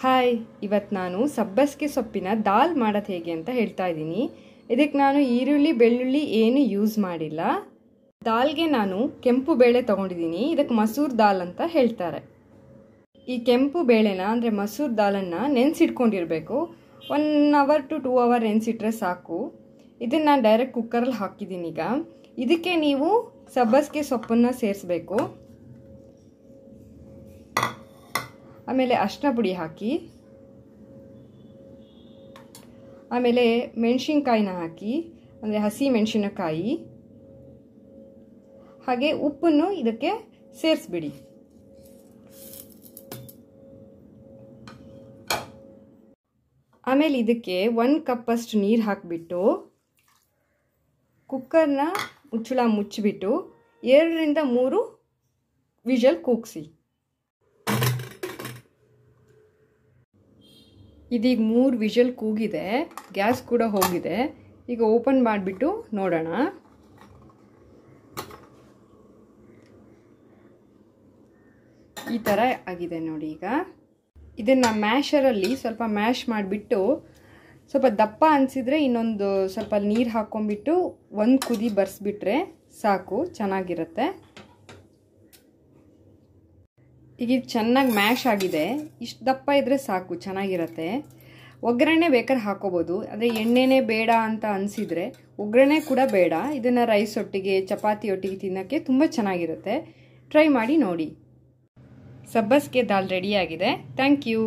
hi ಇವತ್ತು ನಾನು ಸಬ್ಬಸಿಗೆ ಸೊಪ್ಪಿನ ದಾಲ್ ಮಾಡೋದು ಹೇಗೆ ಅಂತ ಹೇಳ್ತಾ ಇದ್ದೀನಿ ಇದಕ್ಕೆ ನಾನು ಈರುಳ್ಳಿ ಬೆಳ್ಳುಳ್ಳಿ ಏನು ಯೂಸ್ ಮಾಡಿಲ್ಲ ದಾಲ್ಗೆ ನಾನು ಕೆಂಪು ಬೇಳೆ ತೊಗೊಂಡಿದ್ದೀನಿ ಇದಕ್ಕೆ ಮಸೂರ್ ದಾಲ್ ಅಂತ ಹೇಳ್ತಾರೆ ಈ ಕೆಂಪು ಬೇಳೆನ ಅಂದರೆ ಮಸೂರ್ ದಾಲನ್ನು ನೆನೆಸಿಟ್ಕೊಂಡಿರಬೇಕು one hour to two hour ನೆನೆಸಿಟ್ರೆ ಸಾಕು ಇದನ್ನು ನಾನು ಡೈರೆಕ್ಟ್ ಕುಕ್ಕರಲ್ಲಿ ಹಾಕಿದ್ದೀನಿ ಈಗ ಇದಕ್ಕೆ ನೀವು ಸಬ್ಬಸಿಗೆ ಸೊಪ್ಪನ್ನು ಸೇರಿಸಬೇಕು ಆಮೇಲೆ ಅರ್ಶಿನ ಪುಡಿ ಹಾಕಿ ಆಮೇಲೆ ಮೆಣಸಿನ್ಕಾಯಿನ ಹಾಕಿ ಅಂದರೆ ಹಸಿ ಮೆಣಸಿನಕಾಯಿ ಹಾಗೆ ಉಪ್ಪನ್ನು ಇದಕ್ಕೆ ಸೇರಿಸ್ಬಿಡಿ ಆಮೇಲೆ ಇದಕ್ಕೆ ಒಂದು ಕಪ್ಪಷ್ಟು ನೀರು ಹಾಕಿಬಿಟ್ಟು ಕುಕ್ಕರ್ನ ಮುಚ್ಚಳ ಮುಚ್ಚಿಬಿಟ್ಟು ಎರಡರಿಂದ ಮೂರು ವಿಷಲ್ ಕೂಗಿಸಿ ಇದೀಗ ಮೂರು ವಿಷಲ್ ಕೂಗಿದೆ ಗ್ಯಾಸ್ ಕೂಡ ಹೋಗಿದೆ ಈಗ ಓಪನ್ ಮಾಡಿಬಿಟ್ಟು ನೋಡೋಣ ಈ ಥರ ಆಗಿದೆ ನೋಡಿ ಈಗ ಇದನ್ನು ಮ್ಯಾಶರಲ್ಲಿ ಸ್ವಲ್ಪ ಮ್ಯಾಶ್ ಮಾಡಿಬಿಟ್ಟು ಸ್ವಲ್ಪ ದಪ್ಪ ಅನ್ಸಿದ್ರೆ ಇನ್ನೊಂದು ಸ್ವಲ್ಪ ನೀರು ಹಾಕ್ಕೊಂಬಿಟ್ಟು ಒಂದು ಕುದಿ ಬರ್ಸ್ಬಿಟ್ರೆ ಸಾಕು ಚೆನ್ನಾಗಿರುತ್ತೆ ಈಗ ಇದು ಚೆನ್ನಾಗಿ ಮ್ಯಾಶ್ ಆಗಿದೆ ಇಷ್ಟು ದಪ್ಪ ಇದ್ದರೆ ಸಾಕು ಚೆನ್ನಾಗಿರತ್ತೆ ಒಗ್ಗರಣೆ ಬೇಕಾದ್ರೆ ಹಾಕೋಬೋದು ಅಂದರೆ ಎಣ್ಣೆನೇ ಬೇಡ ಅಂತ ಅನಿಸಿದರೆ ಒಗ್ಗರಣೆ ಕೂಡ ಬೇಡ ಇದನ್ನು ರೈಸ್ ಒಟ್ಟಿಗೆ ಚಪಾತಿ ಒಟ್ಟಿಗೆ ತಿನ್ನೋಕ್ಕೆ ತುಂಬ ಚೆನ್ನಾಗಿರುತ್ತೆ ಟ್ರೈ ಮಾಡಿ ನೋಡಿ ಸಬ್ಬಸ್ಗೆ ದಾಲ್ ರೆಡಿಯಾಗಿದೆ ಥ್ಯಾಂಕ್ ಯು